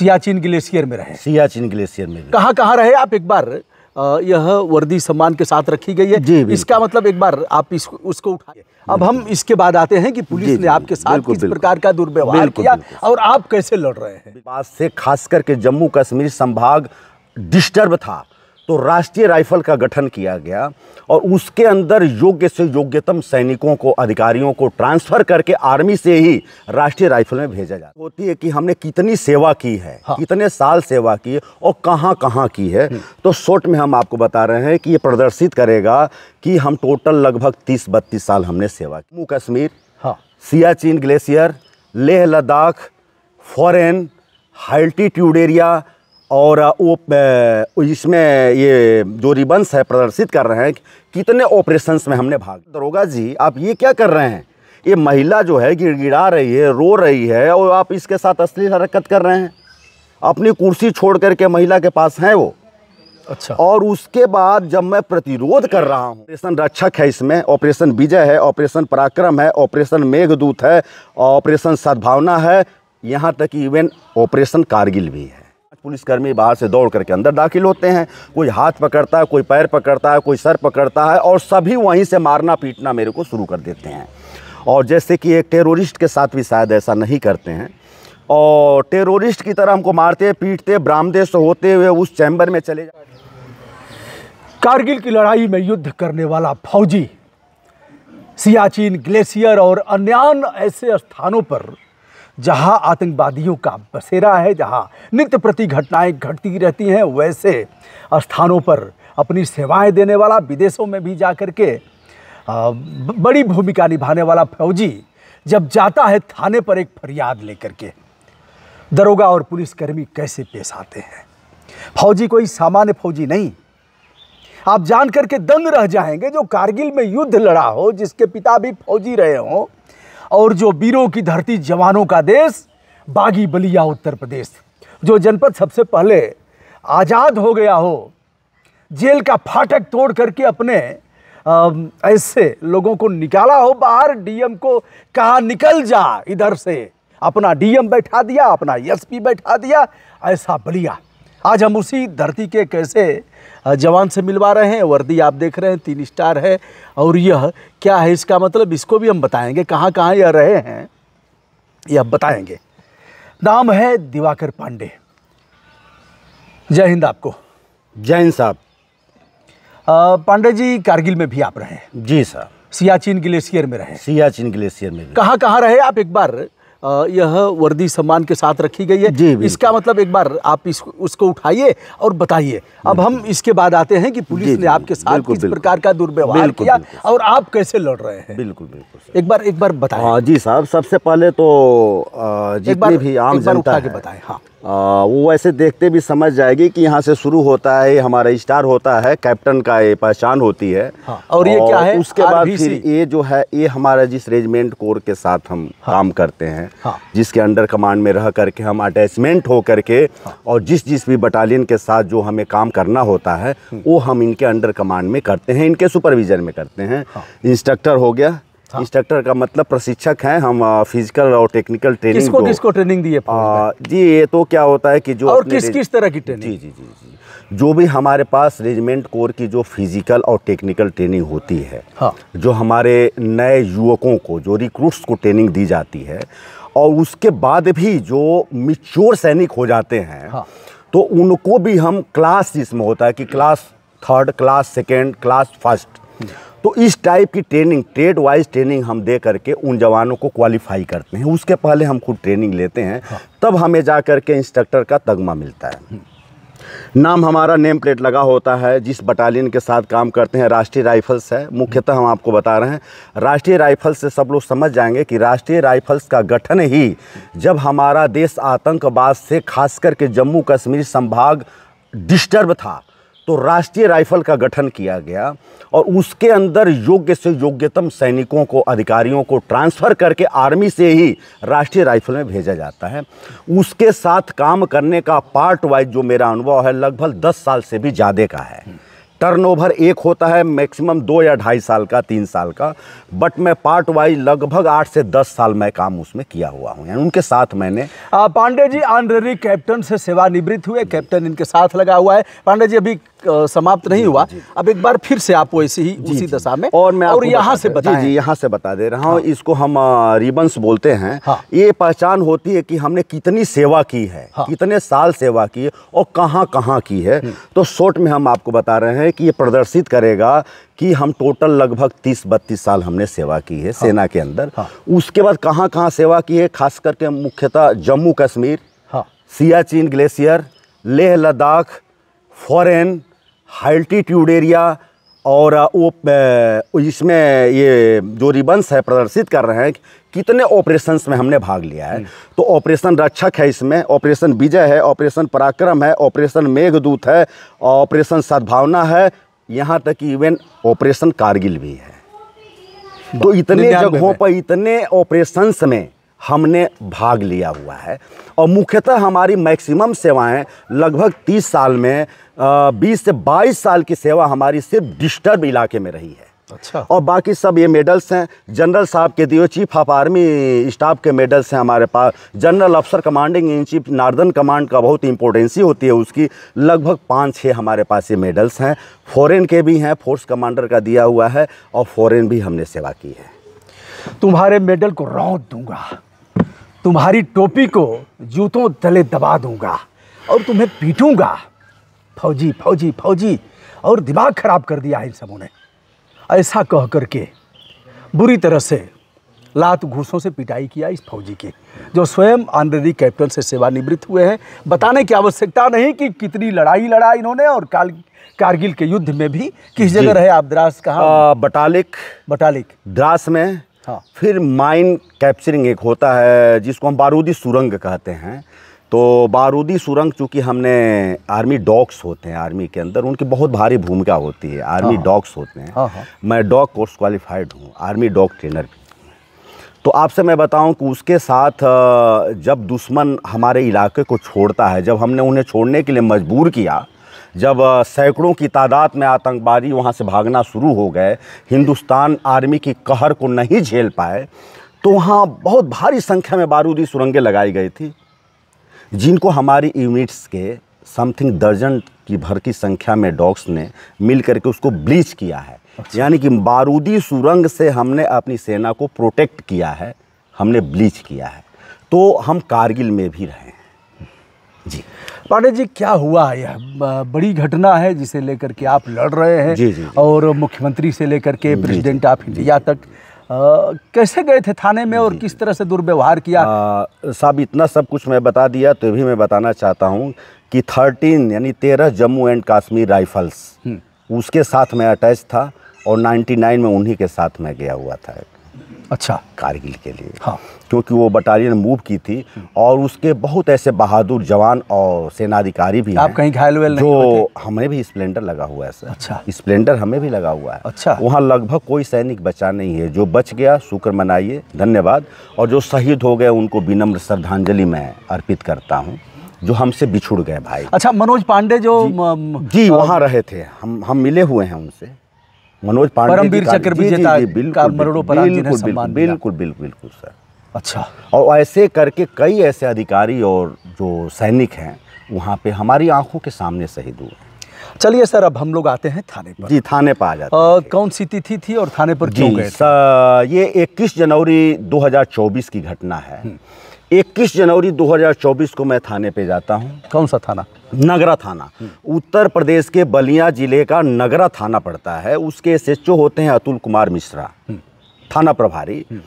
Siachen glacier में रहे Siachen glacier में कहाँ कहाँ रहे आप एक बार यह वर्दी सम्मान के साथ रखी गई है जी इसका मतलब एक बार आप इसको उसको उठाइए अब हम इसके बाद आते हैं कि पुलिस ने आपके साथ किस प्रकार का दुर्व्यवहार किया और आप कैसे लड़ रहे हैं से खास करके जम्मू कश्मीर संभाग डिस्टर्ब था तो राष्ट्रीय राइफल का गठन किया गया और उसके अंदर योग्य से योग्यतम सैनिकों को अधिकारियों को ट्रांसफ़र करके आर्मी से ही राष्ट्रीय राइफल में भेजा जाता होती है कि हमने कितनी सेवा की है हाँ। कितने साल सेवा की है और कहाँ कहाँ की है हम्म। तो शॉर्ट में हम आपको बता रहे हैं कि ये प्रदर्शित करेगा कि हम टोटल लगभग तीस बत्तीस साल हमने सेवा की जम्मू कश्मीर हाँ। Siachen glacier Leh Ladakh foreign altitude area और वो इसमें ये जो रिबंस है प्रदर्शित कर रहे हैं कितने ऑपरेशंस में हमने भाग दरोगा जी आप ये क्या कर रहे हैं ये महिला जो है गिड़गिड़ा रही है रो रही है और आप इसके साथ असली हरकत कर रहे हैं अपनी कुर्सी छोड़ करके महिला के पास हैं वो अच्छा और उसके बाद जब मैं प्रतिरोध कर रहा हूँ ऑपरेशन रक्षक है इसमें ऑपरेशन विजय है ऑपरेशन पराक्रम है ऑपरेशन मेघदूत है ऑपरेशन सद्भावना है यहाँ तक इवन ऑपरेशन कारगिल भी है पुलिसकर्मी बाहर से दौड़ करके अंदर दाखिल होते हैं कोई हाथ पकड़ता है कोई पैर पकड़ता है कोई सर पकड़ता है और सभी वहीं से मारना पीटना मेरे को शुरू कर देते हैं और जैसे कि एक टेररिस्ट के साथ भी शायद ऐसा नहीं करते हैं और टेररिस्ट की तरह हमको मारते पीटते ब्रामदे से होते हुए उस चैम्बर में चले जाते कारगिल की लड़ाई में युद्ध करने वाला फौजी सियाचिन ग्लेशियर और अन्य ऐसे स्थानों पर जहां आतंकवादियों का बसेरा है जहां नित्य प्रति घटनाएं घटती रहती हैं वैसे स्थानों पर अपनी सेवाएं देने वाला विदेशों में भी जा कर के बड़ी भूमिका निभाने वाला फौजी जब जाता है थाने पर एक फरियाद लेकर के दरोगा और पुलिसकर्मी कैसे पेश आते हैं फौजी कोई सामान्य फौजी नहीं आप जान करके दंग रह जाएंगे जो कारगिल में युद्ध लड़ा हो जिसके पिता भी फौजी रहे हों और जो वीरों की धरती जवानों का देश बागी बलिया उत्तर प्रदेश जो जनपद सबसे पहले आज़ाद हो गया हो जेल का फाटक तोड़ करके अपने ऐसे लोगों को निकाला हो बाहर डीएम को कहा निकल जा इधर से अपना डीएम बैठा दिया अपना एसपी बैठा दिया ऐसा बलिया आज हम उसी धरती के कैसे जवान से मिलवा रहे हैं वर्दी आप देख रहे हैं तीन स्टार है और यह क्या है इसका मतलब इसको भी हम बताएंगे कहाँ कहाँ यह रहे हैं यह बताएंगे नाम है दिवाकर पांडे जय हिंद आपको जय हिंद साहब पांडे जी कारगिल में भी आप रहे जी साहब सियाचिन ग्लेशियर में रहे सियाचिन ग्लेशियर में कहाँ कहाँ रहे आप एक बार यह वर्दी सम्मान के साथ रखी गई है जी इसका मतलब एक बार आप इस, उसको उठाइए और बताइए अब हम इसके बाद आते हैं कि पुलिस ने आपके साथ किस प्रकार का दुर्व्यवहार किया और आप कैसे लड़ रहे हैं बिल्कुल बिल्कुल एक बार एक बार बताए हाँ, जी साहब सबसे पहले तो जितने भी आम जनता के बताए हाँ आ, वो वैसे देखते भी समझ जाएगी कि यहाँ से शुरू होता है हमारा स्टार होता है कैप्टन का ये पहचान होती है हाँ, और ये और क्या है उसके बाद फिर ये जो है ये हमारा जिस रेजिमेंट कोर के साथ हम हाँ, काम करते हैं हाँ, जिसके अंडर कमांड में रह करके हम अटैचमेंट हो करके हाँ, और जिस जिस भी बटालियन के साथ जो हमें काम करना होता है हम्म। वो हम इनके अंडर कमांड में करते हैं इनके सुपरविजन में करते हैं हाँ। इंस्ट्रक्टर हो गया इंस्ट्रक्टर का मतलब प्रशिक्षक हैं हम फिजिकल और टेक्निकल ट्रेनिंग किसको किसको ट्रेनिंग दी है जी ये तो क्या होता है कि जो और किस किस तरह की ट्रेनिंग जी जी जी जी जो भी हमारे पास रेजिमेंट कोर की जो फिजिकल और टेक्निकल ट्रेनिंग होती है हाँ। जो हमारे नए युवकों को जो रिक्रूट्स को ट्रेनिंग दी जाती है और उसके बाद भी जो मिच्योर सैनिक हो जाते हैं हाँ। तो उनको भी हम क्लास जिसमें होता है कि class third class second class first तो इस टाइप की ट्रेनिंग ट्रेड वाइज ट्रेनिंग हम दे करके उन जवानों को क्वालिफाई करते हैं उसके पहले हम खुद ट्रेनिंग लेते हैं हाँ। तब हमें जा कर के इंस्ट्रक्टर का तगमा मिलता है हम्म। नाम हमारा नेम प्लेट लगा होता है जिस बटालियन के साथ काम करते हैं राष्ट्रीय राइफल्स है मुख्यतः हम आपको बता रहे हैं राष्ट्रीय राइफल्स से सब लोग समझ जाएंगे कि राष्ट्रीय राइफल्स का गठन ही जब हमारा देश आतंकवाद से खास करके जम्मू कश्मीर संभाग डिस्टर्ब था तो राष्ट्रीय राइफल का गठन किया गया और उसके अंदर योग्य से योग्यतम सैनिकों को अधिकारियों को ट्रांसफ़र करके आर्मी से ही राष्ट्रीय राइफल में भेजा जाता है उसके साथ काम करने का पार्ट वाइज जो मेरा अनुभव है लगभग दस साल से भी ज़्यादा का है टर्नओवर एक होता है मैक्सिमम दो या ढाई साल का तीन साल का बट मैं पार्ट वाइज लगभग आठ से दस साल मैं काम उसमें किया हुआ हूँ यानी उनके साथ मैंने पांडे जी आनरे कैप्टन से सेवानिवृत्त हुए कैप्टन इनके साथ लगा हुआ है पांडे जी अभी समाप्त नहीं हुआ अब एक बार फिर से आप वैसे ही उसी दशा में और मैं और यहाँ से बता जी, यहाँ से बता दे रहा हूँ हाँ। इसको हम रिबंस बोलते हैं हाँ। ये पहचान होती है कि हमने कितनी सेवा की है हाँ। कितने साल सेवा की है और कहाँ कहाँ की है हम्म। तो शॉर्ट में हम आपको बता रहे हैं कि ये प्रदर्शित करेगा कि हम टोटल लगभग 30 बत्तीस साल हमने सेवा की है सेना के अंदर उसके बाद कहाँ कहाँ सेवा की है खास करके मुख्यतः Jammu Kashmir Siachen glacier Leh Ladakh foreign altitude area और वो इसमें ये जो रिबंस है प्रदर्शित कर रहे हैं कितने ऑपरेशंस में हमने भाग लिया है हम्म। तो ऑपरेशन रक्षक है इसमें ऑपरेशन विजय है ऑपरेशन पराक्रम है ऑपरेशन मेघदूत है ऑपरेशन सद्भावना है यहाँ तक इवन ऑपरेशन कारगिल भी है तो इतने जगहों पर इतने ऑपरेशंस में हमने भाग लिया हुआ है और मुख्यतः हमारी मैक्सिमम सेवाएं लगभग 30 साल में बीस से बाईस साल की सेवा हमारी सिर्फ डिस्टर्ब इलाके में रही है अच्छा और बाकी सब ये मेडल्स हैं जनरल साहब के दिए चीफ ऑफ आर्मी स्टाफ के मेडल्स हैं हमारे पास जनरल अफसर commanding in chief northern command का बहुत इंपॉर्टेंसी होती है उसकी लगभग पाँच छः हमारे पास ये मेडल्स हैं फॉरेन के भी हैं फोर्स कमांडर का दिया हुआ है और फॉरेन भी हमने सेवा की है तुम्हारे मेडल को रौद दूंगा तुम्हारी टोपी को जूतों तले दबा दूंगा और तुम्हें पीटूंगा फौजी फौजी फौजी और दिमाग खराब कर दिया है इन सबों ने ऐसा कह कर के बुरी तरह से लात घूसों से पिटाई किया इस फौजी की जो स्वयं आंध्रदी कैप्टन से सेवानिवृत्त हुए हैं बताने की आवश्यकता नहीं कि कितनी लड़ाई लड़ा इन्होंने और काल कारगिल के युद्ध में भी किस जगह रहे आप द्रास कहा बटालिक बटालिक द्रास में हाँ फिर माइन कैप्चरिंग एक होता है जिसको हम बारूदी सुरंग कहते हैं तो बारूदी सुरंग चूँकि हमने आर्मी डॉग्स होते हैं आर्मी के अंदर उनकी बहुत भारी भूमिका होती है आर्मी हाँ। डॉग्स होते हैं हाँ, हाँ। मैं डॉग कोर्स क्वालिफाइड हूँ आर्मी डॉग ट्रेनर भी तो आपसे मैं बताऊं कि उसके साथ जब दुश्मन हमारे इलाके को छोड़ता है जब हमने उन्हें छोड़ने के लिए मजबूर किया जब सैकड़ों की तादाद में आतंकवादी वहां से भागना शुरू हो गए हिंदुस्तान आर्मी की कहर को नहीं झेल पाए तो वहाँ बहुत भारी संख्या में बारूदी सुरंगें लगाई गई थी जिनको हमारी यूनिट्स के समथिंग दर्जन की भर की संख्या में डॉग्स ने मिल करके उसको ब्लीच किया है अच्छा। यानी कि बारूदी सुरंग से हमने अपनी सेना को प्रोटेक्ट किया है हमने ब्लीच किया है तो हम कारगिल में भी रहे जी पांडे जी क्या हुआ है यह बड़ी घटना है जिसे लेकर के आप लड़ रहे हैं जी, जी, जी। और मुख्यमंत्री से लेकर के प्रेसिडेंट ऑफ इंडिया तक कैसे गए थे थाने में और किस तरह से दुर्व्यवहार किया साहब इतना सब कुछ मैं बता दिया तो भी मैं बताना चाहता हूँ कि थर्टीन यानी तेरह जम्मू एंड कश्मीर राइफल्स हम्म। उसके साथ मैं अटैच था और 99 में उन्हीं के साथ मैं गया हुआ था एक अच्छा कारगिल के लिए हाँ क्योंकि वो बटालियन मूव की थी और उसके बहुत ऐसे बहादुर जवान और सेनाधिकारी भी तो आप कहीं घायल जो हमें भी स्प्लेंडर लगा हुआ है सर अच्छा स्प्लेंडर हमें भी लगा हुआ है अच्छा वहाँ लगभग कोई सैनिक बचा नहीं है जो बच गया शुक्र मनाइए धन्यवाद और जो शहीद हो गए उनको विनम्र श्रद्धांजलि मैं अर्पित करता हूँ जो हमसे बिछुड़ गए भाई अच्छा मनोज पांडे जो जी, जी वहाँ रहे थे हम हम मिले हुए हैं उनसे मनोज पांडे परमवीर चक्र विजेता का मरणों पर बिल्कुल बिल्कुल बिल्कुल सर अच्छा और ऐसे करके कई ऐसे अधिकारी और जो सैनिक हैं वहाँ पे हमारी आंखों के सामने शहीद हुए चलिए सर अब हम लोग आते हैं थाने पर जी थाने पर आ जाते आ, हैं कौन सी तिथि थी और थाने पर क्यों गए ये 21 जनवरी 2024 की घटना है हम्म। 21 जनवरी 2024 को मैं थाने पे जाता हूँ कौन सा थाना नगरा थाना हम्म। उत्तर प्रदेश के बलिया जिले का नगरा थाना पड़ता है उसके एस होते हैं अतुल कुमार मिश्रा हम्म। थाना प्रभारी हम्म।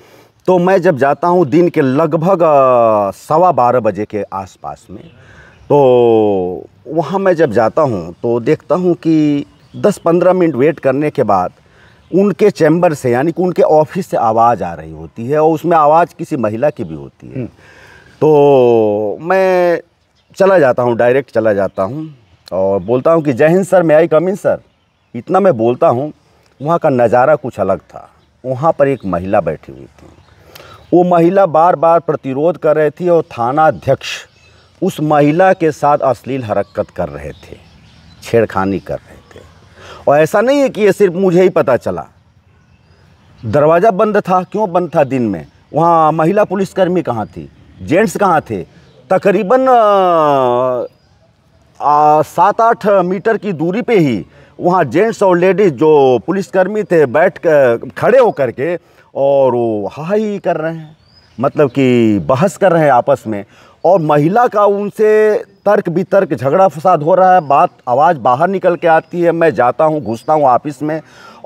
तो मैं जब जाता हूँ दिन के लगभग सवा बारह बजे के आसपास में तो वहाँ मैं जब जाता हूँ तो देखता हूँ कि दस पंद्रह मिनट वेट करने के बाद उनके चैम्बर से यानी कि उनके ऑफिस से आवाज़ आ रही होती है और उसमें आवाज़ किसी महिला की भी होती है तो मैं चला जाता हूँ डायरेक्ट चला जाता हूँ और बोलता हूँ कि जय हिंद सर मैं आई कमिन सर इतना मैं बोलता हूँ वहाँ का नज़ारा कुछ अलग था वहाँ पर एक महिला बैठी हुई थी वो महिला बार बार प्रतिरोध कर रही थी और थाना अध्यक्ष उस महिला के साथ अश्लील हरकत कर रहे थे छेड़खानी कर रहे थे और ऐसा नहीं है कि ये सिर्फ मुझे ही पता चला दरवाज़ा बंद था क्यों बंद था दिन में वहाँ महिला पुलिसकर्मी कहाँ थी जेंट्स कहाँ थे तकरीबन सात आठ मीटर की दूरी पे ही वहाँ जेंट्स और लेडीज़ जो पुलिसकर्मी थे बैठ कर खड़े होकर के और वो हा ही कर रहे हैं मतलब कि बहस कर रहे हैं आपस में और महिला का उनसे तर्क बितर्क झगड़ा फसाद हो रहा है बात आवाज़ बाहर निकल के आती है मैं जाता हूँ घुसता हूँ ऑफिस में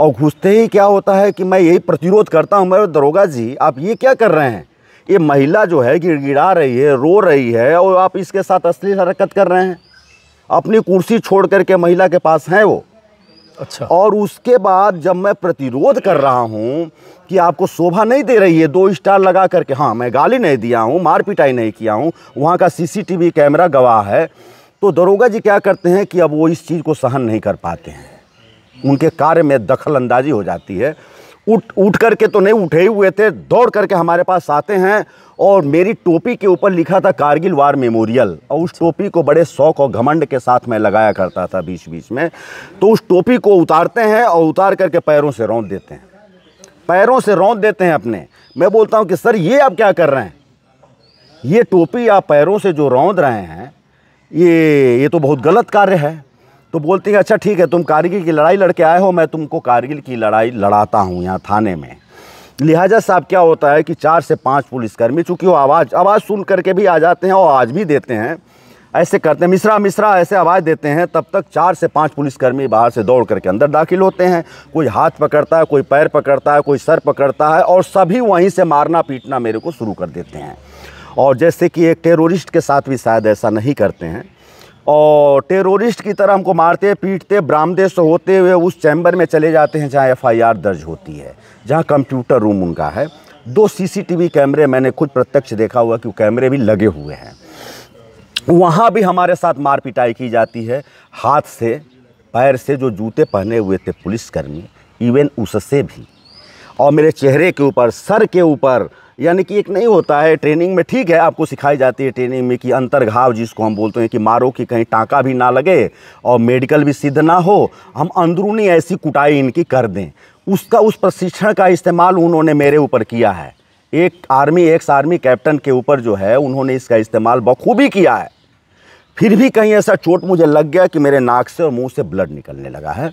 और घुसते ही क्या होता है कि मैं यही प्रतिरोध करता हूँ मेरे दरोगा जी आप ये क्या कर रहे हैं ये महिला जो है गिड़गिड़ा रही है रो रही है और आप इसके साथ असली हरकत कर रहे हैं अपनी कुर्सी छोड़ करके महिला के पास हैं वो अच्छा और उसके बाद जब मैं प्रतिरोध कर रहा हूँ कि आपको शोभा नहीं दे रही है दो स्टार लगा करके हाँ मैं गाली नहीं दिया हूँ मार पिटाई नहीं किया हूँ वहाँ का सीसीटीवी कैमरा गवाह है तो दरोगा जी क्या करते हैं कि अब वो इस चीज़ को सहन नहीं कर पाते हैं उनके कार्य में दखल अंदाजी हो जाती है उठ उठ करके तो नहीं उठे हुए थे दौड़ करके हमारे पास आते हैं और मेरी टोपी के ऊपर लिखा था कारगिल वार मेमोरियल और उस टोपी को बड़े शौक और घमंड के साथ मैं लगाया करता था बीच बीच में तो उस टोपी को उतारते हैं और उतार करके पैरों से रौंद देते हैं पैरों से रौंद देते हैं अपने मैं बोलता हूँ कि सर ये आप क्या कर रहे हैं ये टोपी आप पैरों से जो रौंद रहे हैं ये ये तो बहुत गलत कार्य है तो बोलती है अच्छा ठीक है तुम कारगिल की लड़ाई लड़के आए हो मैं तुमको कारगिल की लड़ाई लड़ाता हूँ यहाँ थाने में लिहाजा साहब क्या होता है कि चार से पाँच पुलिसकर्मी चूँकि वो आवाज़ आवाज़ सुन करके भी आ जाते हैं और आज भी देते हैं ऐसे करते हैं मिश्रा मिश्रा ऐसे आवाज़ देते हैं तब तक चार से पाँच पुलिसकर्मी बाहर से दौड़ करके अंदर दाखिल होते हैं कोई हाथ पकड़ता है कोई पैर पकड़ता है कोई सर पकड़ता है और सभी वहीं से मारना पीटना मेरे को शुरू कर देते हैं और जैसे कि एक टेररिस्ट के साथ भी शायद ऐसा नहीं करते हैं और टेरोरिस्ट की तरह हमको मारते पीटते बरामदे से होते हुए उस चैम्बर में चले जाते हैं जहाँ एफआईआर दर्ज होती है जहाँ कंप्यूटर रूम उनका है दो सीसीटीवी कैमरे मैंने खुद प्रत्यक्ष देखा हुआ कि वो कैमरे भी लगे हुए हैं वहाँ भी हमारे साथ मार पिटाई की जाती है हाथ से पैर से जो जूते पहने हुए थे पुलिसकर्मी इवन उससे भी और मेरे चेहरे के ऊपर सर के ऊपर यानी कि एक नहीं होता है ट्रेनिंग में ठीक है आपको सिखाई जाती है ट्रेनिंग में कि अंतर्घाव जिसको हम बोलते हैं कि मारो कि कहीं टाँका भी ना लगे और मेडिकल भी सिद्ध ना हो हम अंदरूनी ऐसी कुटाई इनकी कर दें उसका उस प्रशिक्षण का इस्तेमाल उन्होंने मेरे ऊपर किया है एक आर्मी एक्स आर्मी कैप्टन के ऊपर जो है उन्होंने इसका इस्तेमाल बखूबी किया है फिर भी कहीं ऐसा चोट मुझे लग गया कि मेरे नाक से और मुंह से ब्लड निकलने लगा है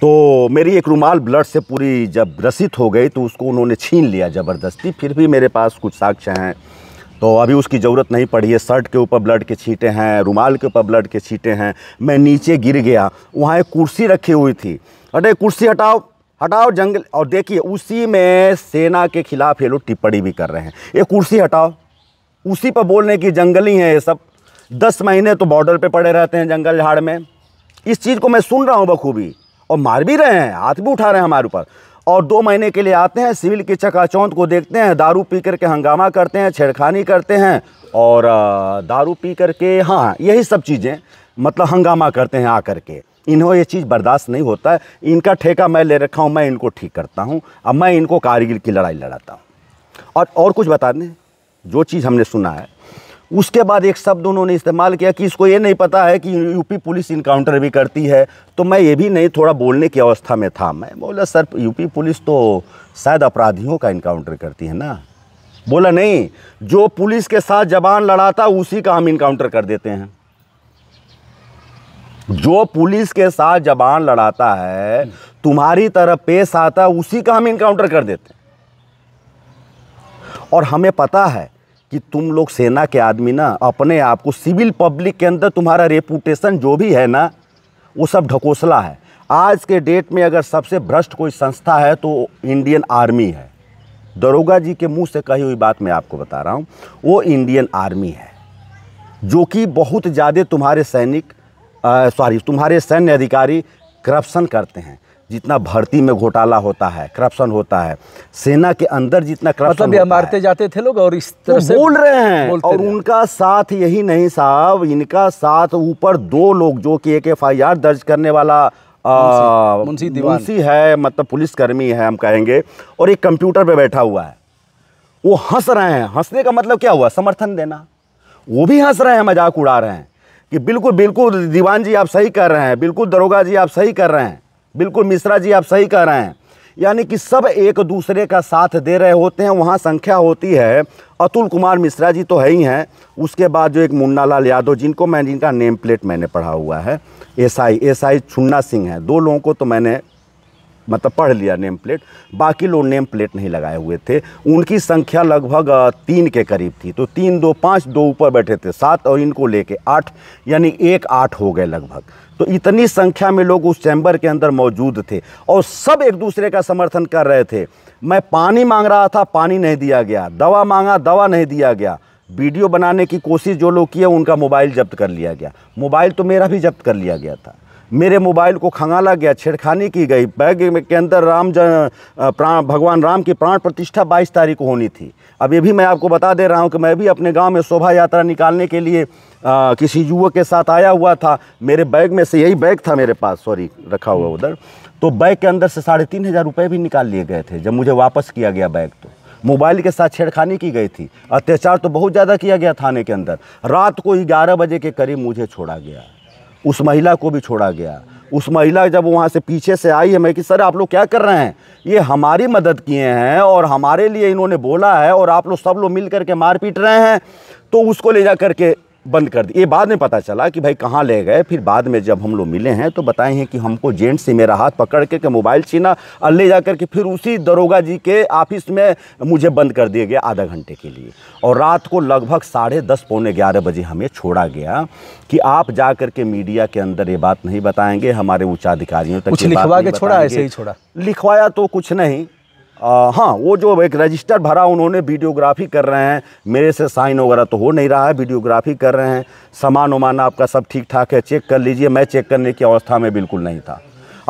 तो मेरी एक रुमाल ब्लड से पूरी जब ग्रसित हो गई तो उसको उन्होंने छीन लिया ज़बरदस्ती फिर भी मेरे पास कुछ साक्ष्य हैं तो अभी उसकी ज़रूरत नहीं पड़ी है शर्ट के ऊपर ब्लड के छींटे हैं रुमाल के ऊपर ब्लड के छींटे हैं मैं नीचे गिर गया वहाँ एक कुर्सी रखी हुई थी अरे कुर्सी हटाओ हटाओ जंगल और देखिए उसी में सेना के खिलाफ ये लोग टिप्पणी भी कर रहे हैं ये कुर्सी हटाओ उसी पर बोलने की जंगली हैं ये सब दस महीने तो बॉर्डर पर पड़े रहते हैं जंगल झाड़ में इस चीज़ को मैं सुन रहा हूँ बखूबी और मार भी रहे हैं हाथ भी उठा रहे हैं हमारे ऊपर और दो महीने के लिए आते हैं सिविल के चकाचौंध को देखते हैं दारू पी करके हंगामा करते हैं छेड़खानी करते हैं और दारू पी करके हाँ यही सब चीज़ें मतलब हंगामा करते हैं आकर के इन्हों ये चीज़ बर्दाश्त नहीं होता है इनका ठेका मैं ले रखा हूँ मैं इनको ठीक करता हूँ अब मैं इनको कारगिल की लड़ाई लड़ाता हूँ और और कुछ बता दें जो चीज़ हमने सुना है उसके बाद एक शब्द उन्होंने इस्तेमाल किया कि इसको ये नहीं पता है कि यूपी पुलिस इनकाउंटर भी करती है तो मैं ये भी नहीं थोड़ा बोलने की अवस्था में था मैं बोला सर यूपी पुलिस तो शायद अपराधियों का इनकाउंटर करती है ना बोला नहीं जो पुलिस के साथ जबान लड़ाता उसी का हम इनकाउंटर कर देते हैं जो पुलिस के साथ जबान लड़ाता है तुम्हारी तरफ पेश आता उसी का हम इनकाउंटर कर देते हैं और हमें पता है कि तुम लोग सेना के आदमी ना अपने आप को सिविल पब्लिक के अंदर तुम्हारा रेपुटेशन जो भी है ना वो सब ढकोसला है आज के डेट में अगर सबसे भ्रष्ट कोई संस्था है तो इंडियन आर्मी है दरोगा जी के मुंह से कही हुई बात मैं आपको बता रहा हूँ वो इंडियन आर्मी है जो कि बहुत ज़्यादा तुम्हारे सैनिक सॉरी तुम्हारे सैन्य अधिकारी करप्शन करते हैं जितना भर्ती में घोटाला होता है करप्शन होता है सेना के अंदर जितना करप्शन मतलब मारते जाते थे लोग और इस तो तरह तो से बोल रहे हैं और उनका साथ यही नहीं साहब इनका साथ ऊपर दो लोग जो कि एक एफ दर्ज करने वाला मुंशी मुंशी है मतलब पुलिसकर्मी है हम कहेंगे और एक कंप्यूटर पर बैठा हुआ है वो हंस रहे हैं हंसने का मतलब क्या हुआ समर्थन देना वो भी हंस रहे हैं मजाक उड़ा रहे हैं कि बिल्कुल बिल्कुल दीवान जी आप सही कर रहे हैं बिल्कुल दरोगा जी आप सही कर रहे हैं बिल्कुल मिश्रा जी आप सही कह रहे हैं यानी कि सब एक दूसरे का साथ दे रहे होते हैं वहाँ संख्या होती है अतुल कुमार मिश्रा जी तो है ही हैं उसके बाद जो एक मुन्ना लाल यादव जिनको मैं जिनका नेम प्लेट मैंने पढ़ा हुआ है एसआई एसआई छुन्ना सिंह है दो लोगों को तो मैंने मतलब पढ़ लिया नेम प्लेट बाकी लोग नेम प्लेट नहीं लगाए हुए थे उनकी संख्या लगभग तीन के करीब थी तो तीन दो पाँच दो ऊपर बैठे थे सात और इनको लेके आठ यानी एक आठ हो गए लगभग तो इतनी संख्या में लोग उस चैम्बर के अंदर मौजूद थे और सब एक दूसरे का समर्थन कर रहे थे मैं पानी मांग रहा था पानी नहीं दिया गया दवा मांगा दवा नहीं दिया गया वीडियो बनाने की कोशिश जो लोग किए उनका मोबाइल जब्त कर लिया गया मोबाइल तो मेरा भी जब्त कर लिया गया था मेरे मोबाइल को खंगाला गया छेड़खानी की गई बैग के अंदर राम जन प्राण भगवान राम की प्राण प्रतिष्ठा 22 तारीख को होनी थी अब ये भी मैं आपको बता दे रहा हूँ कि मैं भी अपने गांव में शोभा यात्रा निकालने के लिए आ, किसी युवक के साथ आया हुआ था मेरे बैग में से यही बैग था मेरे पास सॉरी रखा हुआ उधर तो बैग के अंदर से साढ़े तीन हज़ार रुपये भी निकाल लिए गए थे जब मुझे वापस किया गया बैग तो मोबाइल के साथ छेड़खानी की गई थी अत्याचार तो बहुत ज़्यादा किया गया थाने के अंदर रात को ग्यारह बजे के करीब मुझे छोड़ा गया उस महिला को भी छोड़ा गया उस महिला जब वहाँ से पीछे से आई है मैं कि सर आप लोग क्या कर रहे हैं ये हमारी मदद किए हैं और हमारे लिए इन्होंने बोला है और आप लोग सब लोग मिल करके मार पीट रहे हैं तो उसको ले जा करके बंद कर दी ये बाद में पता चला कि भाई कहाँ ले गए फिर बाद में जब हम लोग मिले हैं तो बताए हैं कि हमको जेंट से मेरा हाथ पकड़ के, के मोबाइल छीना और ले जा करके फिर उसी दरोगा जी के ऑफिस में मुझे बंद कर दिया गया आधा घंटे के लिए और रात को लगभग साढ़े दस पौने ग्यारह बजे हमें छोड़ा गया कि आप जा करके मीडिया के अंदर ये बात नहीं बताएंगे हमारे उच्चाधिकारियों तक कुछ लिखवा के छोड़ा ऐसे ही छोड़ा लिखवाया तो कुछ नहीं आ, हाँ वो जो एक रजिस्टर भरा उन्होंने वीडियोग्राफी कर रहे हैं मेरे से साइन वगैरह तो हो नहीं रहा है वीडियोग्राफी कर रहे हैं सामान वामान आपका सब ठीक ठाक है चेक कर लीजिए मैं चेक करने की अवस्था में बिल्कुल नहीं था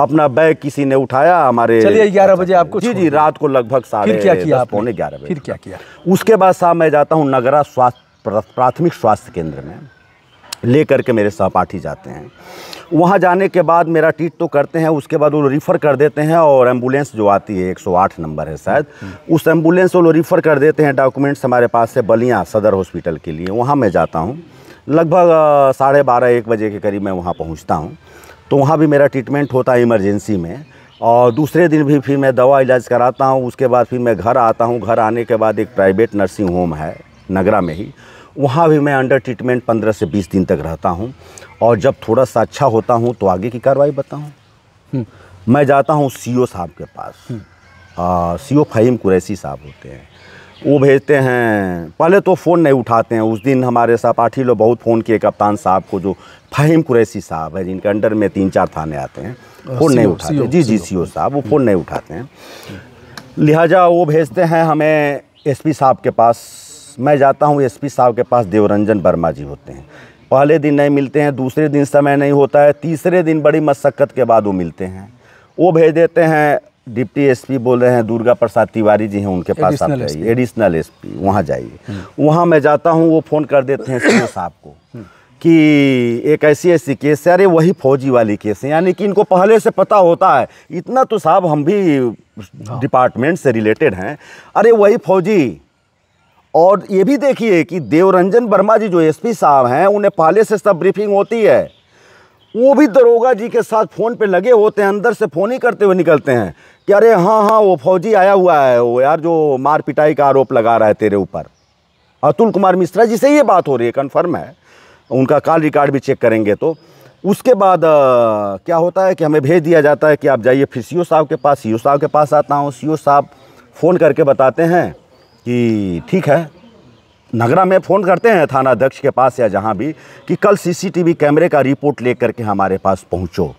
अपना बैग किसी ने उठाया हमारे चलिए ग्यारह बजे आपको जी जी रात को लगभग साढ़े क्या किया पौने ग्यारह बजे फिर क्या किया उसके बाद साहब मैं जाता हूँ नगरा स्वास्थ्य प्राथमिक स्वास्थ्य केंद्र में ले करके मेरे सहपाठी जाते हैं वहाँ जाने के बाद मेरा ट्रीट तो करते हैं उसके बाद वो रिफ़र कर देते हैं और एम्बुलेंस जो आती है 108 नंबर है शायद उस एम्बुलेंस वो रिफ़र कर देते हैं डॉक्यूमेंट्स हमारे पास से बलिया सदर हॉस्पिटल के लिए वहाँ मैं जाता हूँ लगभग साढ़े बारह एक बजे के करीब मैं वहाँ पहुँचता हूँ तो वहाँ भी मेरा ट्रीटमेंट होता है इमरजेंसी में और दूसरे दिन भी फिर मैं दवा इलाज कराता हूँ उसके बाद फिर मैं घर आता हूँ घर आने के बाद एक प्राइवेट नर्सिंग होम है नगरा में ही वहाँ भी मैं अंडर ट्रीटमेंट पंद्रह से बीस दिन तक रहता हूँ और जब थोड़ा सा अच्छा होता हूँ तो आगे की कार्रवाई बताऊँ हम्म। मैं जाता हूँ सी साहब के पास सी हम्म। ओ फ़हीम कुरैसी साहब होते हैं वो भेजते हैं पहले तो फ़ोन नहीं उठाते हैं उस दिन हमारे सपाठी लोग बहुत फ़ोन किए कप्तान साहब को जो फ़हीम कुरैसी साहब है जिनके अंडर में तीन चार थाने आते हैं फ़ोन नहीं उठाते जी जी सी साहब वो हम्म। फ़ोन नहीं उठाते हैं लिहाजा वो भेजते हैं हमें एसपी साहब के पास मैं जाता हूँ एसपी साहब के पास देवरंजन वर्मा जी होते हैं पहले दिन नहीं मिलते हैं दूसरे दिन समय नहीं होता है तीसरे दिन बड़ी मशक्क़त के बाद वो मिलते हैं वो भेज देते हैं डिप्टी एसपी बोल रहे हैं दुर्गा प्रसाद तिवारी जी हैं उनके पास आप जाइए एडिशनल एस पी वहाँ जाइए हम्म। वहाँ मैं जाता हूँ वो फ़ोन कर देते हैं सी साहब को हम्म। कि एक ऐसी ऐसी केस है अरे वही फौजी वाली केस है यानी कि इनको पहले से पता होता है इतना तो साहब हम भी हाँ। डिपार्टमेंट से रिलेटेड हैं अरे वही फौजी और ये भी देखिए कि देवरंजन वर्मा जी जो एसपी साहब हैं उन्हें पहले से सब ब्रीफिंग होती है वो भी दरोगा जी के साथ फ़ोन पे लगे होते हैं अंदर से फ़ोन ही करते हुए निकलते हैं कि अरे हाँ हाँ वो फौजी आया हुआ है वो यार जो मार पिटाई का आरोप लगा रहा है तेरे ऊपर अतुल कुमार मिश्रा जी से ये बात हो रही है कन्फर्म है उनका कॉल रिकॉर्ड भी चेक करेंगे तो उसके बाद आ, क्या होता है कि हमें भेज दिया जाता है कि आप जाइए फिर सी साहब के पास सी साहब के पास आता हूँ सी साहब फ़ोन करके बताते हैं कि ठीक है नगरा में फ़ोन करते हैं थाना अध्यक्ष के पास या जहाँ भी कि कल सीसीटीवी कैमरे का रिपोर्ट ले करके हमारे पास पहुँचो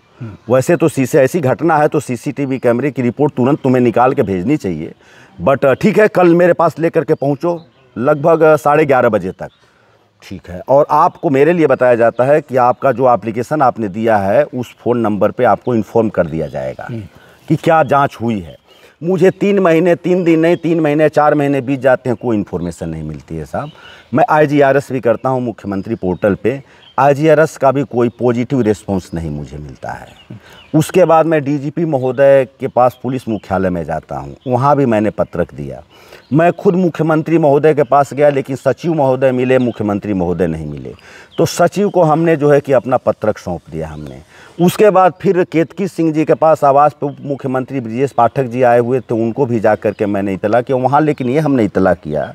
वैसे तो से ऐसी घटना है तो सीसीटीवी कैमरे की रिपोर्ट तुरंत तुम्हें निकाल के भेजनी चाहिए बट ठीक है कल मेरे पास ले के पहुँचो लगभग साढ़े ग्यारह बजे तक ठीक है और आपको मेरे लिए बताया जाता है कि आपका जो एप्लीकेशन आपने दिया है उस फ़ोन नंबर पर आपको इन्फॉर्म कर दिया जाएगा हम्म। कि क्या जाँच हुई है मुझे तीन महीने तीन दिन नहीं तीन महीने चार महीने बीत जाते हैं कोई इन्फॉर्मेशन नहीं मिलती है साहब मैं आई भी करता हूँ मुख्यमंत्री पोर्टल पर आईजीआरएस का भी कोई पॉजिटिव रिस्पॉन्स नहीं मुझे मिलता है उसके बाद मैं डीजीपी महोदय के पास पुलिस मुख्यालय में जाता हूँ वहाँ भी मैंने पत्रक दिया मैं खुद मुख्यमंत्री महोदय के पास गया लेकिन सचिव महोदय मिले मुख्यमंत्री महोदय नहीं मिले तो सचिव को हमने जो है कि अपना पत्रक सौंप दिया हमने उसके बाद फिर केतकी सिंह जी के पास आवास पर मुख्यमंत्री ब्रिजेश पाठक जी आए हुए तो उनको भी जा करके मैंने इतला किया वहाँ लेकिन ये हमने इतला किया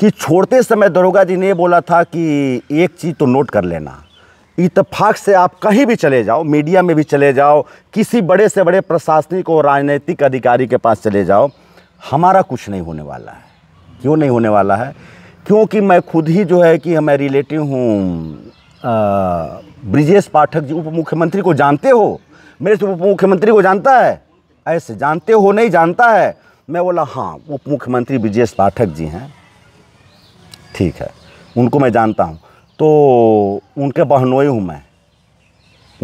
कि छोड़ते समय दरोगा जी ने बोला था कि एक चीज़ तो नोट कर लेना इतफाक़ से आप कहीं भी चले जाओ मीडिया में भी चले जाओ किसी बड़े से बड़े प्रशासनिक और राजनीतिक अधिकारी के पास चले जाओ हमारा कुछ नहीं होने वाला है क्यों नहीं होने वाला है क्योंकि मैं खुद ही जो है कि मैं रिलेटिव हूँ ब्रिजेश पाठक जी उप मुख्यमंत्री को जानते हो मेरे से उप मुख्यमंत्री को जानता है ऐसे जानते हो नहीं जानता है मैं बोला हाँ उप मुख्यमंत्री ब्रिजेश पाठक जी हैं ठीक है उनको मैं जानता हूँ तो उनके बहनोई हूँ मैं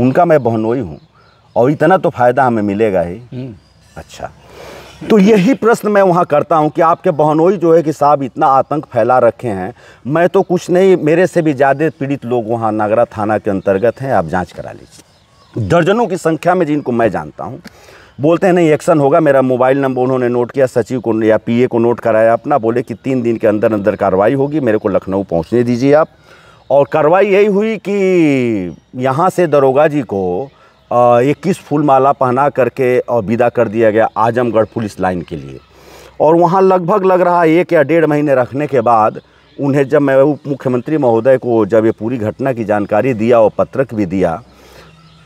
उनका मैं बहनोई हूँ और इतना तो फ़ायदा हमें मिलेगा ही हम्म। अच्छा तो यही प्रश्न मैं वहाँ करता हूँ कि आपके बहनोई जो है कि साहब इतना आतंक फैला रखे हैं मैं तो कुछ नहीं मेरे से भी ज़्यादा पीड़ित लोग वहाँ नागरा थाना के अंतर्गत हैं आप जांच करा लीजिए दर्जनों की संख्या में जिनको मैं जानता हूँ बोलते हैं नहीं एक्शन होगा मेरा मोबाइल नंबर उन्होंने नोट किया सचिव को या पीए को नोट कराया अपना बोले कि तीन दिन के अंदर अंदर कार्रवाई होगी मेरे को लखनऊ पहुँचने दीजिए आप और कार्रवाई यही हुई कि यहाँ से दरोगा जी को इक्कीस फूलमाला पहना करके और विदा कर दिया गया आजमगढ़ पुलिस लाइन के लिए और वहाँ लगभग लग रहा एक या डेढ़ महीने रखने के बाद उन्हें जब मैं उप मुख्यमंत्री महोदय को जब ये पूरी घटना की जानकारी दिया और पत्रक भी दिया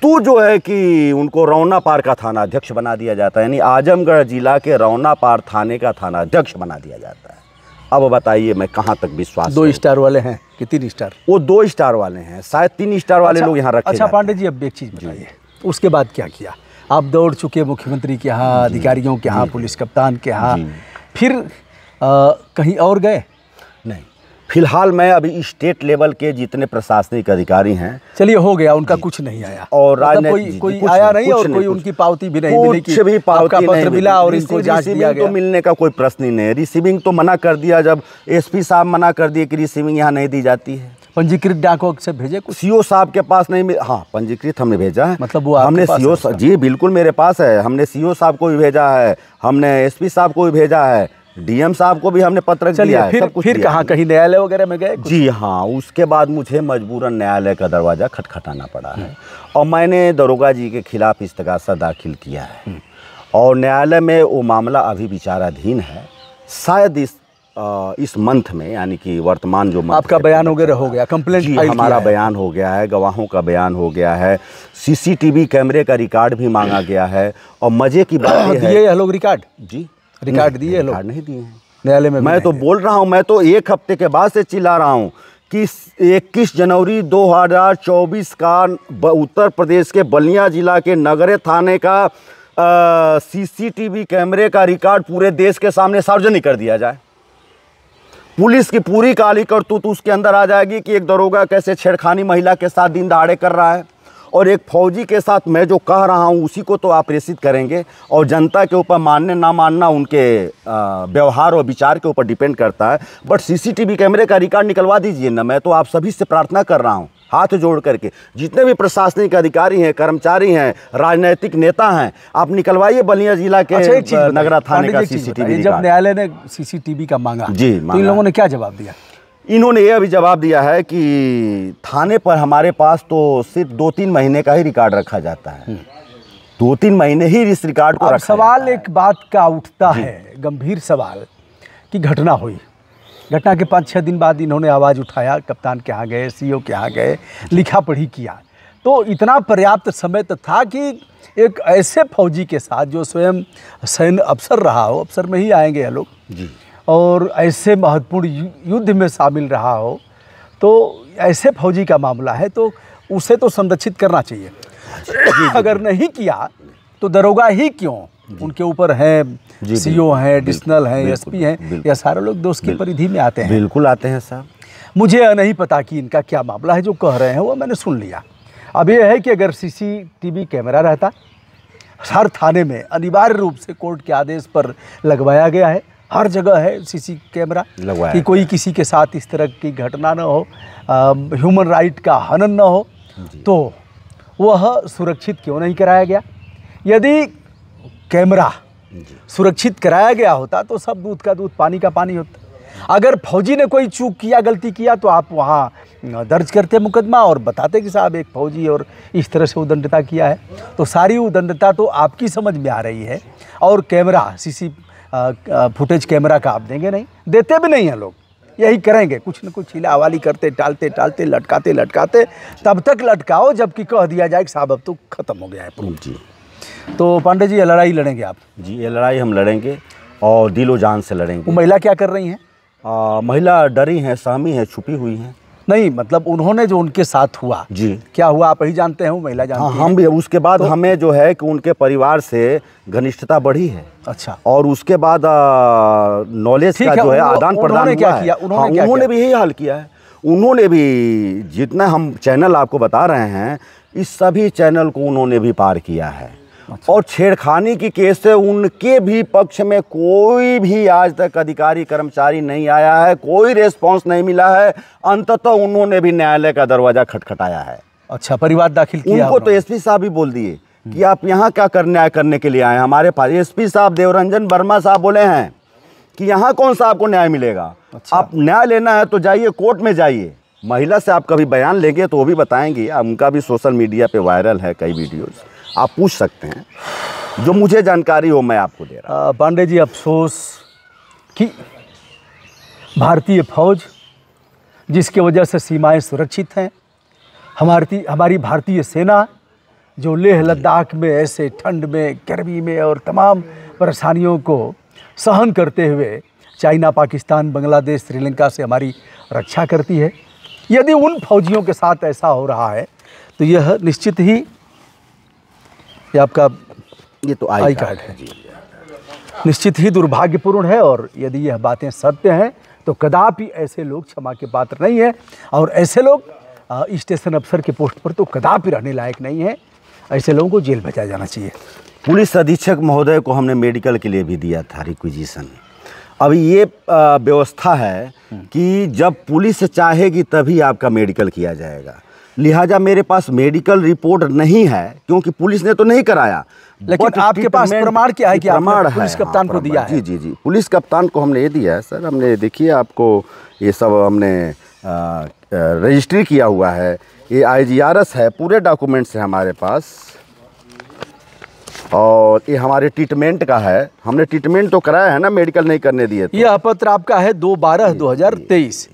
तो जो है कि उनको रौना पार का थाना अध्यक्ष बना दिया जाता है यानी आजमगढ़ जिला के रौना पार थाने का थाना अध्यक्ष बना दिया जाता है अब बताइए मैं कहाँ तक विश्वास दो स्टार वाले हैं कि तीन स्टार वो दो स्टार वाले हैं शायद तीन स्टार वाले अच्छा, लोग यहाँ रखे अच्छा पांडे जी अब एक चीज़ बताइए उसके बाद क्या किया आप दौड़ चुके मुख्यमंत्री के यहाँ अधिकारियों के यहाँ पुलिस कप्तान के यहाँ फिर आ, कहीं और गए फिलहाल मैं अभी स्टेट लेवल के जितने प्रशासनिक अधिकारी हैं चलिए हो गया उनका कुछ नहीं आया और राजनीतिक मतलब कोई कोई आया नहीं और कोई उनकी पावती भी नहीं मिली कुछ भी पावती नहीं मिला और इसको तो मिलने का कोई प्रश्न ही नहीं रिसीविंग तो मना कर दिया जब एसपी साहब मना कर दिए कि रिसीविंग यहाँ नहीं दी जाती है पंजीकृत डाको से भेजे कुछ सीओ साहब के पास नहीं मिल हाँ पंजीकृत हमने भेजा है मतलब वो हमने सीओ जी बिल्कुल मेरे पास है हमने सीओ साहब को भी भेजा है हमने एसपी साहब को भी भेजा है डीएम साहब को भी हमने पत्र दिया है फिर, फिर कहाँ कहीं न्यायालय वगैरह में गए जी हाँ उसके बाद मुझे मजबूरन न्यायालय का दरवाज़ा खटखटाना पड़ा है और मैंने दरोगा जी के खिलाफ इस्तगासा दाखिल किया है हम्म। और न्यायालय में वो मामला अभी विचाराधीन है शायद इस आ, इस मंथ में यानी कि वर्तमान जो आपका बयान वगैरह हो गया कंप्लेंट जी हमारा बयान हो गया है गवाहों का बयान हो गया है सीसीटीवी कैमरे का रिकॉर्ड भी मांगा गया है और मज़े की बात है ये लोग रिकॉर्ड जी रिकॉर्ड दिए लोग नहीं दिए हैं न्यायालय में मैं तो बोल रहा हूँ मैं तो एक हफ्ते के बाद से चिल्ला रहा हूँ कि इक्कीस जनवरी 2024 का उत्तर प्रदेश के बलिया जिला के नगरे थाने का सीसीटीवी कैमरे का रिकॉर्ड पूरे देश के सामने सार्वजनिक कर दिया जाए पुलिस की पूरी काली करतूत उसके अंदर आ जाएगी कि एक दरोगा कैसे छेड़खानी महिला के साथ दिन दहाड़े कर रहा है और एक फौजी के साथ मैं जो कह रहा हूँ उसी को तो आप प्रेषित करेंगे और जनता के ऊपर मानने ना मानना उनके व्यवहार और विचार के ऊपर डिपेंड करता है बट सीसीटीवी कैमरे का रिकॉर्ड निकलवा दीजिए ना मैं तो आप सभी से प्रार्थना कर रहा हूँ हाथ जोड़ करके जितने भी प्रशासनिक अधिकारी हैं कर्मचारी हैं राजनीतिक नेता हैं आप निकलवाइए बलिया जिला के अच्छा नगरा थाने का सीसीटीवी जब न्यायालय ने सीसीटीवी का मांगा जी तो इन लोगों ने क्या जवाब दिया इन्होंने ये अभी जवाब दिया है कि थाने पर हमारे पास तो सिर्फ दो तीन महीने का ही रिकॉर्ड रखा जाता है हम्म। दो तीन महीने ही इस रिकॉर्ड को रखा सवाल एक बात का उठता है गंभीर सवाल कि घटना हुई घटना के पाँच छः दिन बाद इन्होंने आवाज़ उठाया कप्तान के यहाँ गए सीईओ के यहाँ गए लिखा पढ़ी किया तो इतना पर्याप्त समय तो था कि एक ऐसे फौजी के साथ जो स्वयं सैन्य अफसर रहा हो अफसर में ही आएंगे ये लोग जी और ऐसे महत्वपूर्ण युद्ध में शामिल रहा हो तो ऐसे फौजी का मामला है तो उसे तो संरक्षित करना चाहिए अगर नहीं किया तो दरोगा ही क्यों उनके ऊपर हैं सीओ हैं एडिशनल हैं एसपी हैं या सारे लोग दोस्त की परिधि में आते हैं बिल्कुल आते हैं साहब मुझे नहीं पता कि इनका क्या मामला है जो कह रहे हैं वो मैंने सुन लिया अब यह है कि अगर सीसीटीवी कैमरा रहता हर थाने में अनिवार्य रूप से कोर्ट के आदेश पर लगवाया गया है हर जगह है सीसी कैमरा कि कोई किसी के साथ इस तरह की घटना न हो ह्यूमन राइट का हनन न हो तो वह सुरक्षित क्यों नहीं कराया गया यदि कैमरा सुरक्षित कराया गया होता तो सब दूध का दूध पानी का पानी होता अगर फौजी ने कोई चूक किया गलती किया तो आप वहाँ दर्ज करते मुकदमा और बताते कि साहब एक फौजी और इस तरह से उदंडता किया है तो सारी उदंडता तो आपकी समझ में आ रही है और कैमरा सीसी फुटेज कैमरा का आप देंगे नहीं देते भी नहीं हैं लोग यही करेंगे कुछ न कुछ हिला हवाली करते टालते टालते लटकाते लटकाते तब तक लटकाओ जबकि कह दिया जाए कि साहब अब तो ख़त्म हो गया है प्रूफ जी तो पांडे जी ये लड़ाई लड़ेंगे आप जी ये लड़ाई हम लड़ेंगे और दिलो जान से लड़ेंगे महिला क्या कर रही हैं महिला डरी हैं सामी हैं छुपी हुई हैं नहीं मतलब उन्होंने जो उनके साथ हुआ जी क्या हुआ आप ही जानते हैं महिला जानते हाँ, हम भी उसके बाद तो, हमें जो है कि उनके परिवार से घनिष्ठता बढ़ी है अच्छा और उसके बाद नॉलेज का जो है आदान प्रदान क्या है उन्होंने हाँ, भी यही हाल किया है उन्होंने भी जितना हम चैनल आपको बता रहे हैं इस सभी चैनल को उन्होंने भी पार किया है अच्छा। और छेड़खानी की केस से उनके भी पक्ष में कोई भी आज तक अधिकारी कर्मचारी नहीं आया है कोई रेस्पॉन्स नहीं मिला है अंततः उन्होंने भी न्यायालय का दरवाज़ा खटखटाया है अच्छा परिवार दाखिल किया उनको तो एसपी साहब ही बोल दिए हम्म। कि आप यहाँ क्या न्याय करने के लिए आए हमारे पास एसपी साहब देवरंजन वर्मा साहब बोले हैं कि यहाँ कौन सा आपको न्याय मिलेगा अच्छा। आप न्याय लेना है तो जाइए कोर्ट में जाइए महिला से आप कभी बयान लेंगे तो वो भी बताएंगे उनका भी सोशल मीडिया पे वायरल है कई वीडियोज़ आप पूछ सकते हैं जो मुझे जानकारी हो मैं आपको दे रहा हूँ पांडे जी अफसोस कि भारतीय फौज जिसके वजह से सीमाएं सुरक्षित हैं हमारी हमारी भारतीय सेना जो लेह लद्दाख में ऐसे ठंड में गर्मी में और तमाम परेशानियों को सहन करते हुए चाइना पाकिस्तान बांग्लादेश श्रीलंका से हमारी रक्षा करती है यदि उन फौजियों के साथ ऐसा हो रहा है तो यह निश्चित ही ये आपका ये तो आई, आई कार्ड है निश्चित ही दुर्भाग्यपूर्ण है और यदि यह बातें सत्य हैं तो कदापि ऐसे लोग क्षमा के पात्र नहीं हैं और ऐसे लोग स्टेशन अफसर के पोस्ट पर तो कदापि रहने लायक नहीं है ऐसे लोगों को जेल भेजा जाना चाहिए पुलिस अधीक्षक महोदय को हमने मेडिकल के लिए भी दिया था रिक्विजिशन अब ये व्यवस्था है हम्म। कि जब पुलिस चाहेगी तभी आपका मेडिकल किया जाएगा लिहाजा मेरे पास मेडिकल रिपोर्ट नहीं है क्योंकि पुलिस ने तो नहीं कराया लेकिन आपके पास प्रमाण क्या है कि प्रमाण पुलिस कप्तान हाँ, को दिया जी जी जी पुलिस कप्तान को हमने ये दिया है सर हमने देखिए आपको ये सब हमने रजिस्ट्री किया हुआ है ये आईजीआरएस है पूरे डॉक्यूमेंट्स हैं हमारे पास और ये हमारे ट्रीटमेंट का है हमने ट्रीटमेंट तो कराया है ना मेडिकल नहीं करने दिए तो। यह पत्र आपका है दो बारह दो हज़ार तेईस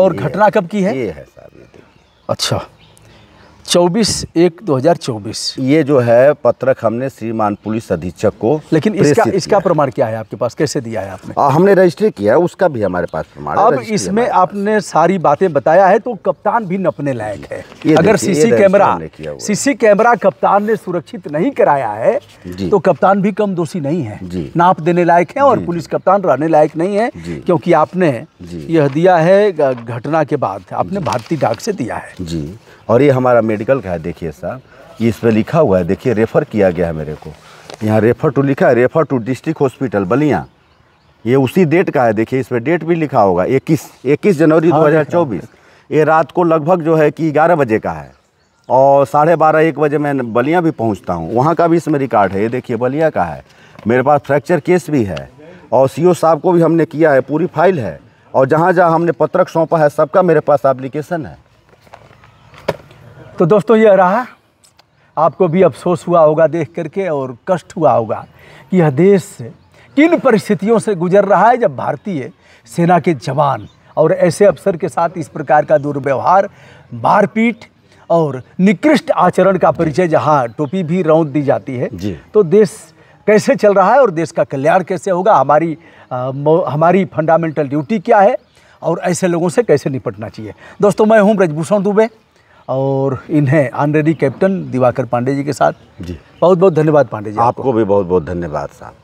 और घटना कब की है ये है सर अच्छा चौबीस एक दो हजार चौबीस ये जो है पत्रक हमने श्रीमान पुलिस अधीक्षक को लेकिन इसका इसका प्रमाण क्या है आपके पास कैसे दिया है आपने आ, हमने रजिस्ट्री किया है उसका भी हमारे पास प्रमाण अब इसमें आपने सारी बातें बताया है तो कप्तान भी नपने लायक है अगर सीसी कैमरा सीसी कैमरा कप्तान ने सुरक्षित नहीं कराया है तो कप्तान भी कम दोषी नहीं है नाप देने लायक है और पुलिस कप्तान रहने लायक नहीं है क्योंकि आपने यह दिया है घटना के बाद आपने भारतीय डाक से दिया है जी और ये हमारा मेडिकल का है देखिए साहब ये इस पर लिखा हुआ है देखिए रेफ़र किया गया है मेरे को यहाँ रेफ़र टू लिखा है refer to district hospital Ballia ये उसी डेट का है देखिए इस पर डेट भी लिखा होगा इक्कीस इक्कीस जनवरी हाँ, दो हज़ार चौबीस ये रात को लगभग जो है कि ग्यारह बजे का है और साढ़े बारह एक बजे मैं बलिया भी पहुँचता हूँ वहाँ का भी इसमें रिकॉर्ड है ये देखिए बलिया का है मेरे पास फ्रैक्चर केस भी है और सी साहब को भी हमने किया है पूरी फाइल है और जहाँ जहाँ हमने पत्रक सौंपा है सबका मेरे पास एप्लीकेशन है तो दोस्तों यह रहा आपको भी अफसोस हुआ होगा देख करके और कष्ट हुआ होगा कि यह देश किन परिस्थितियों से गुजर रहा है जब भारतीय सेना के जवान और ऐसे अफसर के साथ इस प्रकार का दुर्व्यवहार मारपीट और निकृष्ट आचरण का परिचय जहाँ टोपी भी रौंद दी जाती है तो देश कैसे चल रहा है और देश का कल्याण कैसे होगा हमारी आ, हमारी फंडामेंटल ड्यूटी क्या है और ऐसे लोगों से कैसे निपटना चाहिए दोस्तों मैं हूँ ब्रजभूषण दुबे और इन्हें ऑनरेडी कैप्टन दिवाकर पांडे जी के साथ जी बहुत बहुत धन्यवाद पांडे जी आपको, आपको भी बहुत बहुत धन्यवाद साहब